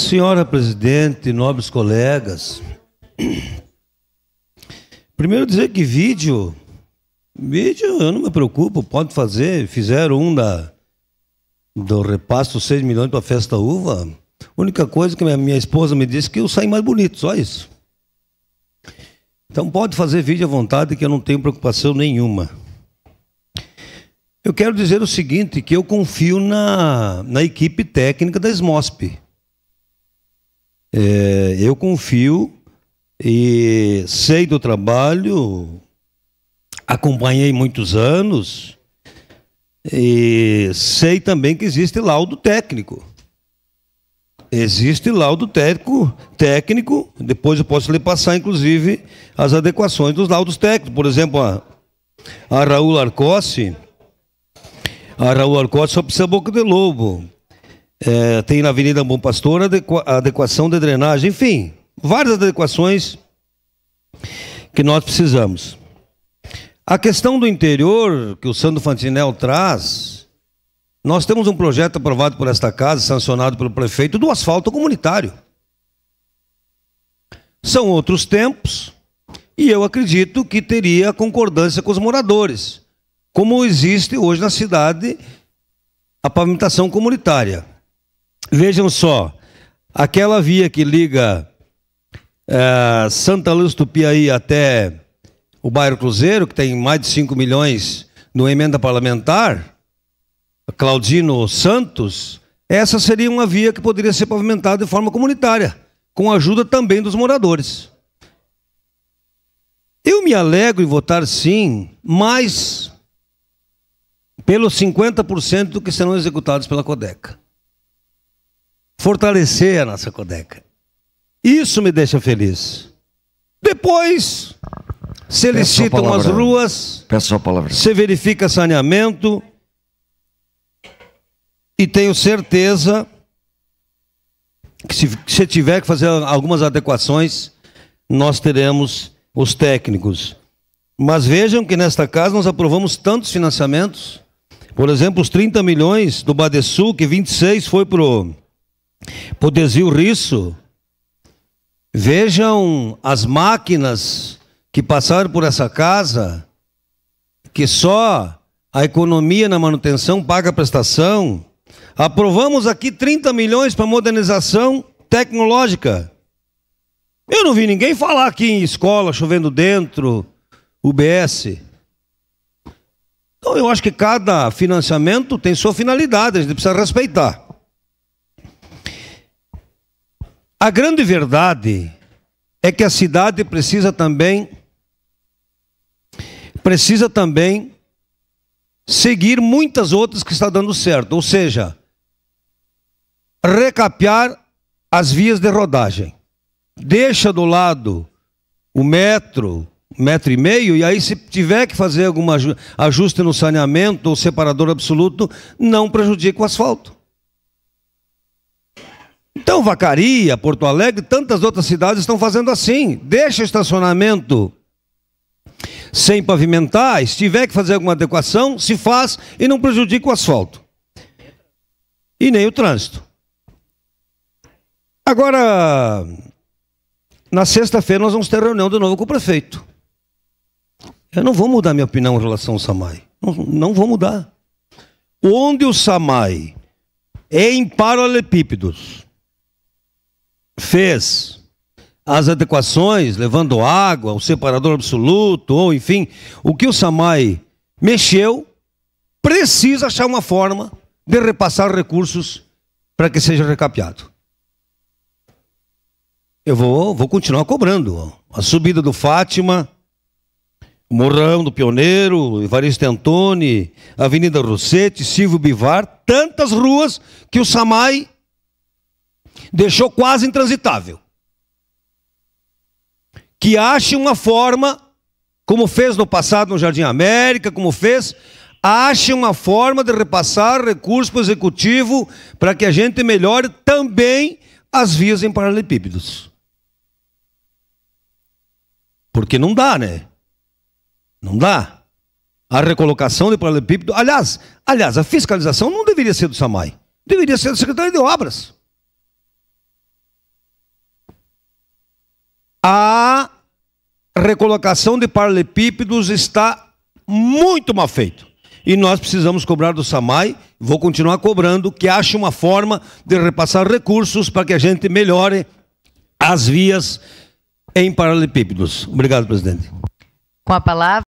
Senhora presidente, nobres colegas, primeiro dizer que vídeo, vídeo eu não me preocupo, pode fazer. Fizeram um da, do repasto 6 milhões para a festa uva. A única coisa que minha, minha esposa me disse é que eu saí mais bonito, só isso. Então pode fazer vídeo à vontade que eu não tenho preocupação nenhuma. Eu quero dizer o seguinte, que eu confio na, na equipe técnica da SMOSP. É, eu confio e sei do trabalho, acompanhei muitos anos e sei também que existe laudo técnico. Existe laudo técnico, técnico, depois eu posso lhe passar, inclusive, as adequações dos laudos técnicos. Por exemplo, a, a Raul Arcossi, a Raul Arcossi só precisa boca de lobo. É, tem na Avenida Bom Pastor a adequação de drenagem, enfim, várias adequações que nós precisamos. A questão do interior que o Sandro Fantinel traz, nós temos um projeto aprovado por esta casa, sancionado pelo prefeito, do asfalto comunitário. São outros tempos e eu acredito que teria concordância com os moradores, como existe hoje na cidade a pavimentação comunitária. Vejam só, aquela via que liga é, Santa Luz do Piaí até o bairro Cruzeiro, que tem mais de 5 milhões no emenda parlamentar, Claudino Santos, essa seria uma via que poderia ser pavimentada de forma comunitária, com ajuda também dos moradores. Eu me alegro em votar sim, mas pelos 50% que serão executados pela Codeca fortalecer a nossa Codeca. Isso me deixa feliz. Depois, se eles Peço citam as ruas, Peço a palavra. se verifica saneamento, e tenho certeza que se, se tiver que fazer algumas adequações, nós teremos os técnicos. Mas vejam que nesta casa nós aprovamos tantos financiamentos. Por exemplo, os 30 milhões do Badesul, que 26 foi para o Podesil Risso. Vejam as máquinas que passaram por essa casa, que só a economia na manutenção paga a prestação. Aprovamos aqui 30 milhões para modernização tecnológica. Eu não vi ninguém falar aqui em escola, chovendo dentro, UBS. Então eu acho que cada financiamento tem sua finalidade, a gente precisa respeitar. A grande verdade é que a cidade precisa também precisa também seguir muitas outras que está dando certo, ou seja, recapear as vias de rodagem. Deixa do lado o metro, metro e meio, e aí se tiver que fazer algum ajuste no saneamento ou separador absoluto, não prejudica o asfalto. Então, Vacaria, Porto Alegre, tantas outras cidades estão fazendo assim. Deixa estacionamento sem pavimentar, se tiver que fazer alguma adequação, se faz e não prejudica o asfalto. E nem o trânsito. Agora, na sexta-feira nós vamos ter reunião de novo com o prefeito. Eu não vou mudar minha opinião em relação ao Samai. Não, não vou mudar. Onde o Samai é em paralelepípedos, fez as adequações, levando água, o separador absoluto, ou enfim, o que o Samai mexeu, precisa achar uma forma de repassar recursos para que seja recapeado. Eu vou, vou continuar cobrando. A subida do Fátima, o Morrão do Pioneiro, Evaristo Antoni, Avenida Rossetti, Silvio Bivar, tantas ruas que o Samai deixou quase intransitável. Que ache uma forma, como fez no passado no Jardim América, como fez, ache uma forma de repassar recursos para o executivo para que a gente melhore também as vias em paralelepípedos. Porque não dá, né? Não dá. A recolocação de paralelepípedo. Aliás, aliás, a fiscalização não deveria ser do SAMAI. Deveria ser do secretário de Obras. recolocação de paralelepípedos está muito mal feito. E nós precisamos cobrar do SAMAI, vou continuar cobrando, que ache uma forma de repassar recursos para que a gente melhore as vias em paralelepípedos. Obrigado, presidente. Com a palavra.